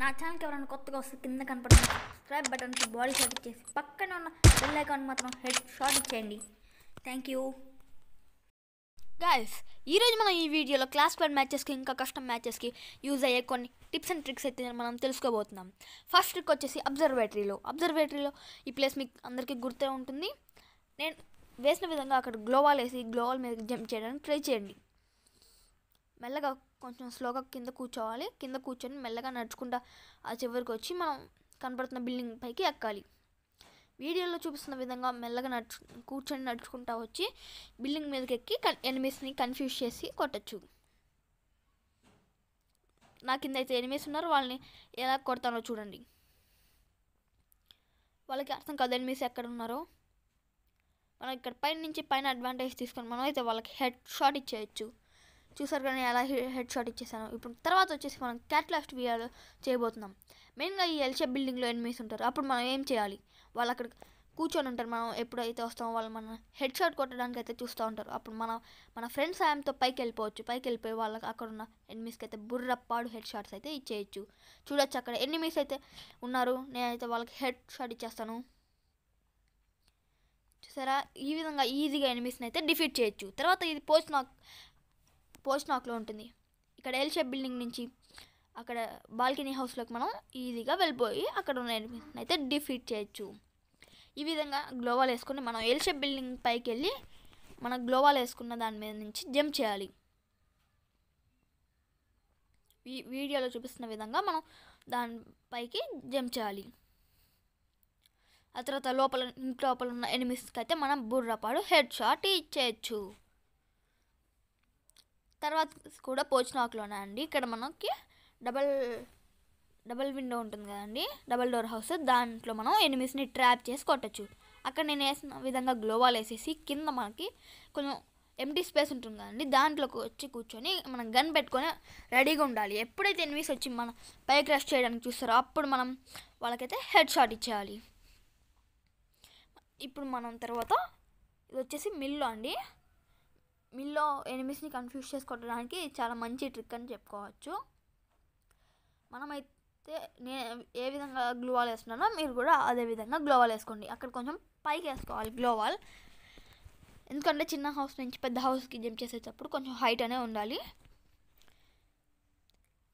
నా ఛానల్కి ఎవరైనా కొత్తగా వస్తే కింద కనపడుతుంది సబ్స్క్రైబ్ బటన్కి బాడీ షాట్ ఇచ్చేసి పక్కన ఉన్న బెల్ అకౌంట్ మాత్రం హెడ్ షాట్ ఇచ్చేయండి థ్యాంక్ యూ గాయస్ ఈరోజు మనం ఈ వీడియోలో క్లాస్ ఫైవ్ మ్యాచెస్కి ఇంకా కష్టం మ్యాచెస్కి యూజ్ అయ్యే కొన్ని టిప్స్ అండ్ ట్రిక్స్ అయితే మనం తెలుసుకోబోతున్నాం ఫస్ట్ ట్రిక్ వచ్చేసి అబ్జర్వేటరీలో అబ్జర్వేటరీలో ఈ ప్లేస్ మీకు అందరికీ గుర్తే ఉంటుంది నేను వేసిన విధంగా అక్కడ గ్లోవాల్ వేసి గ్లోవాల్ మీద జంప్ చేయడానికి ట్రై చేయండి మెల్లగా కొంచెం స్లోగా కింద కూర్చోవాలి కింద కూర్చొని మెల్లగా నడుచుకుంటా ఆ చివరికి వచ్చి మనం కనపడుతున్న బిల్డింగ్ పైకి ఎక్కాలి వీడియోలో చూపిస్తున్న విధంగా మెల్లగా నడుచు కూర్చొని నడుచుకుంటా వచ్చి బిల్డింగ్ మీదకి ఎక్కి ఎనిమిస్ని కన్ఫ్యూజ్ చేసి కొట్టచ్చు నా కింద అయితే ఎనిమిస్ ఉన్నారు వాళ్ళని ఎలా కొడతానో చూడండి వాళ్ళకి అర్థం కాదు ఎనిమిస్ ఎక్కడ ఉన్నారో మనం ఇక్కడ పైన నుంచి పైన అడ్వాంటేజ్ తీసుకొని మనం అయితే వాళ్ళకి హెడ్ షాట్ ఇచ్చేయచ్చు చూసారు కానీ ఎలా హెడ్ షాట్ ఇచ్చేసాను ఇప్పుడు తర్వాత వచ్చేసి మనం క్యాట్లాస్ట్ వీఆర్ చేయబోతున్నాం మెయిన్గా ఈ ఎల్షే బిల్డింగ్లో ఎనిమిస్ ఉంటారు అప్పుడు మనం ఏం చేయాలి వాళ్ళు అక్కడ కూర్చొని ఉంటారు మనం ఎప్పుడైతే వస్తామో వాళ్ళు మన హెడ్ షాట్ కొట్టడానికి అయితే చూస్తూ ఉంటారు అప్పుడు మనం మన ఫ్రెండ్స్ సాయంతో పైకి వెళ్ళిపోవచ్చు పైకి వెళ్ళిపోయి వాళ్ళకి అక్కడ ఉన్న ఎనిమిస్కి అయితే బుర్రప్పాడు హెడ్ షాట్స్ అయితే ఇచ్చేయచ్చు చూడొచ్చు అక్కడ ఎనిమిస్ అయితే ఉన్నారు నేనైతే వాళ్ళకి హెడ్ షాట్ ఇచ్చేస్తాను చూసారా ఈ విధంగా ఈజీగా ఎనిమిస్ని అయితే డిఫీట్ చేయొచ్చు తర్వాత ఇది పోస్ట్ నాకు పోస్ట్ నాక్లో ఉంటుంది ఇక్కడ ఎల్ షేప్ బిల్డింగ్ నుంచి అక్కడ బాల్కనీ హౌస్లోకి మనం ఈజీగా వెళ్ళిపోయి అక్కడ ఉన్న ఎనిమిదిని అయితే డిఫీట్ చేయొచ్చు ఈ విధంగా గ్లోవాల్ వేసుకుని మనం ఎల్ షేప్ బిల్డింగ్ పైకి వెళ్ళి మన గ్లోవాల్ వేసుకున్న దాని మీద నుంచి జంప్ చేయాలి ఈ వీడియోలో చూపిస్తున్న విధంగా మనం దానిపైకి జంప్ చేయాలి ఆ తర్వాత లోపల ఇంట్లోపల లోపల ఉన్న ఎనిమిస్కి అయితే మనం బుర్రపాడు హెడ్ షాట్ ఇచ్చేయచ్చు తర్వాత కూడా పోచిన ఆకులోనే అండి ఇక్కడ మనకి డబల్ డబల్ విండో ఉంటుంది కదండి డబల్ డోర్ హౌస్ దాంట్లో మనం ఎనిమిస్ని ట్రాప్ చేసి కొట్టచ్చు అక్కడ నేను వేసిన విధంగా గ్లోవాల్ వేసేసి కింద మనకి కొంచెం ఎంటీ స్పేస్ ఉంటుంది కదండి దాంట్లోకి వచ్చి కూర్చొని మనం గన్ పెట్టుకొని రెడీగా ఉండాలి ఎప్పుడైతే ఎనిమిస్ వచ్చి మనం పైకి రష్ చేయడానికి చూస్తారో అప్పుడు మనం వాళ్ళకైతే హెడ్ షాట్ ఇచ్చేయాలి ఇప్పుడు మనం తర్వాత ఇది వచ్చేసి మిల్లు అండి మిల్లో ఎనిమిస్ని కన్ఫ్యూజ్ చేసుకోవడానికి చాలా మంచి ట్రిక్ అని చెప్పుకోవచ్చు మనమైతే నేను ఏ విధంగా గ్లోవాల్ వేస్తున్నానో మీరు కూడా అదే విధంగా గ్లోవాల్ వేసుకోండి అక్కడ కొంచెం పైకి వేసుకోవాలి గ్లోవాల్ ఎందుకంటే చిన్న హౌస్ నుంచి పెద్ద హౌస్కి జంప్ చేసేటప్పుడు కొంచెం హైట్ అనే ఉండాలి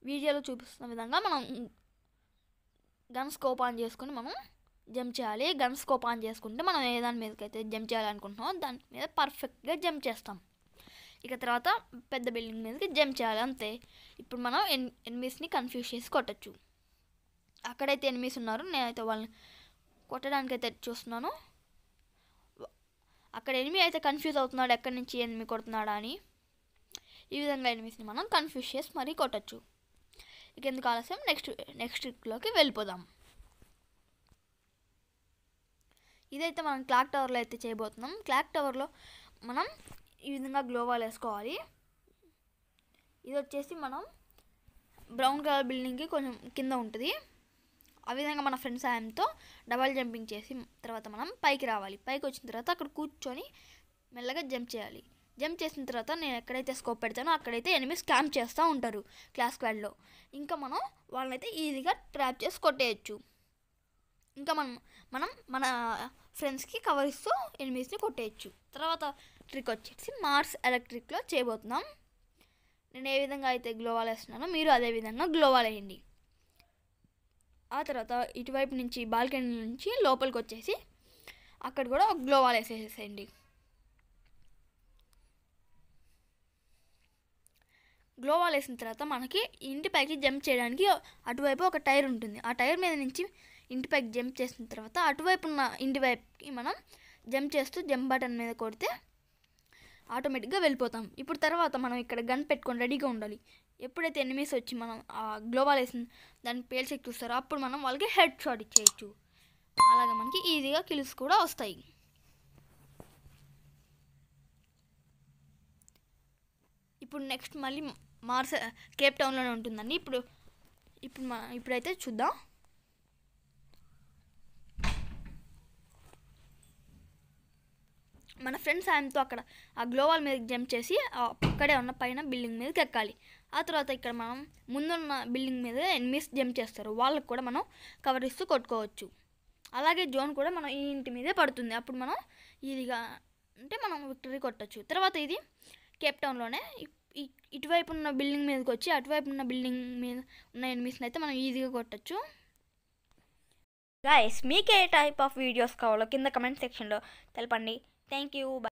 వీడియోలో చూపిస్తున్న విధంగా మనం గన్ స్కోప్ ఆన్ చేసుకొని మనం జంప్ చేయాలి గన్ స్కోప్ ఆన్ చేసుకుంటే మనం ఏ దాని మీదకైతే జంప్ చేయాలనుకుంటున్నామో దాని మీద పర్ఫెక్ట్గా జంప్ చేస్తాం ఇక తర్వాత పెద్ద బిల్డింగ్ మీదకి జంప్ చేయాలి అంతే ఇప్పుడు మనం ఎన్ ఎనిమిస్ని కన్ఫ్యూజ్ చేసి కొట్టచ్చు అక్కడైతే ఎనిమిస్ ఉన్నారు నేనైతే వాళ్ళని కొట్టడానికి అయితే చూస్తున్నాను అక్కడ ఎనిమి అయితే కన్ఫ్యూజ్ అవుతున్నాడు ఎక్కడి నుంచి ఎనిమి కొడుతున్నాడా అని ఈ విధంగా ఎనిమిస్ని మనం కన్ఫ్యూజ్ చేసి మరీ కొట్టచ్చు ఇక ఎందుకు ఆలస్యం నెక్స్ట్ నెక్స్ట్ ట్రిప్లోకి వెళ్ళిపోదాం ఇదైతే మనం క్లాక్ టవర్లో అయితే చేయబోతున్నాం క్లాక్ టవర్లో మనం ఈ విధంగా గ్లో వాల్ వేసుకోవాలి ఇది వచ్చేసి మనం బ్రౌన్ కలర్ బిల్డింగ్కి కొంచెం కింద ఉంటుంది ఆ విధంగా మన ఫ్రెండ్ సాయంతో డబల్ జంపింగ్ చేసి తర్వాత మనం పైకి రావాలి పైకి వచ్చిన తర్వాత అక్కడ కూర్చొని మెల్లగా జంప్ చేయాలి జంప్ చేసిన తర్వాత నేను ఎక్కడైతే స్కోప్ పెడతానో అక్కడైతే ఎనిమిది స్కామ్ చేస్తూ ఉంటారు క్లాస్ క్వాడ్లో ఇంకా మనం వాళ్ళనైతే ఈజీగా ట్రాప్ చేసి కొట్టేయచ్చు ఇంకా మనం మనం మన ఫ్రెండ్స్కి కవర్ ఇస్తూ ఎనిమిస్ని కొట్టేయచ్చు తర్వాత ట్రిక్ వచ్చేసి మార్స్ ఎలక్ట్రిక్లో చేయబోతున్నాం నేను ఏ విధంగా అయితే గ్లోవాల్ వేస్తున్నానో మీరు అదే విధంగా గ్లోవాల్ వేయండి ఆ తర్వాత ఇటువైపు నుంచి బాల్కనీ నుంచి లోపలికి వచ్చేసి అక్కడ కూడా గ్లోవాల్ వేసేసేయండి గ్లోవాల్ వేసిన తర్వాత మనకి ఇంటి పైకి జంప్ చేయడానికి అటువైపు ఒక టైర్ ఉంటుంది ఆ టైర్ మీద నుంచి ఇంటిపైకి జంప్ చేసిన తర్వాత అటువైపు ఉన్న ఇంటి వైపుకి మనం జంప్ చేస్తూ జంప్ బటన్ మీద కొడితే ఆటోమేటిక్గా వెళ్ళిపోతాం ఇప్పుడు తర్వాత మనం ఇక్కడ గన్ పెట్టుకొని రెడీగా ఉండాలి ఎప్పుడైతే ఎనిమిస్ వచ్చి మనం ఆ గ్లోబాల్ వేసిన దాన్ని పేల్చేకి చూస్తారో అప్పుడు మనం వాళ్ళకి హెడ్ షాట్ ఇచ్చేయచ్చు అలాగే మనకి ఈజీగా కిల్స్ కూడా వస్తాయి ఇప్పుడు నెక్స్ట్ మళ్ళీ మార్స కేప్ టౌన్లోనే ఉంటుందండి ఇప్పుడు ఇప్పుడు మ ఇప్పుడైతే చూద్దాం మన ఫ్రెండ్స్ ఆయనతో అక్కడ ఆ గ్లోవాల్ మీద జంప్ చేసి అక్కడే ఉన్న పైన బిల్డింగ్ మీదకి ఎక్కాలి ఆ తర్వాత ఇక్కడ మనం ముందున్న బిల్డింగ్ మీద ఎన్మిస్ జంప్ చేస్తారు వాళ్ళకు కూడా మనం కవర్ ఇస్తూ కొట్టుకోవచ్చు అలాగే జోన్ కూడా మనం ఈ ఇంటి మీదే పడుతుంది అప్పుడు మనం ఇదిగా అంటే మనం విక్టరీ కొట్టచ్చు తర్వాత ఇది కేప్ టౌన్లోనే ఇటువైపు ఉన్న బిల్డింగ్ మీదకి వచ్చి అటువైపు ఉన్న బిల్డింగ్ మీద ఉన్న ఎన్మిస్ని అయితే మనం ఈజీగా కొట్టచ్చు గాయస్ మీకు ఏ టైప్ ఆఫ్ వీడియోస్ కావాలో కింద కమెంట్ సెక్షన్లో తెలపండి Thank you. Bye.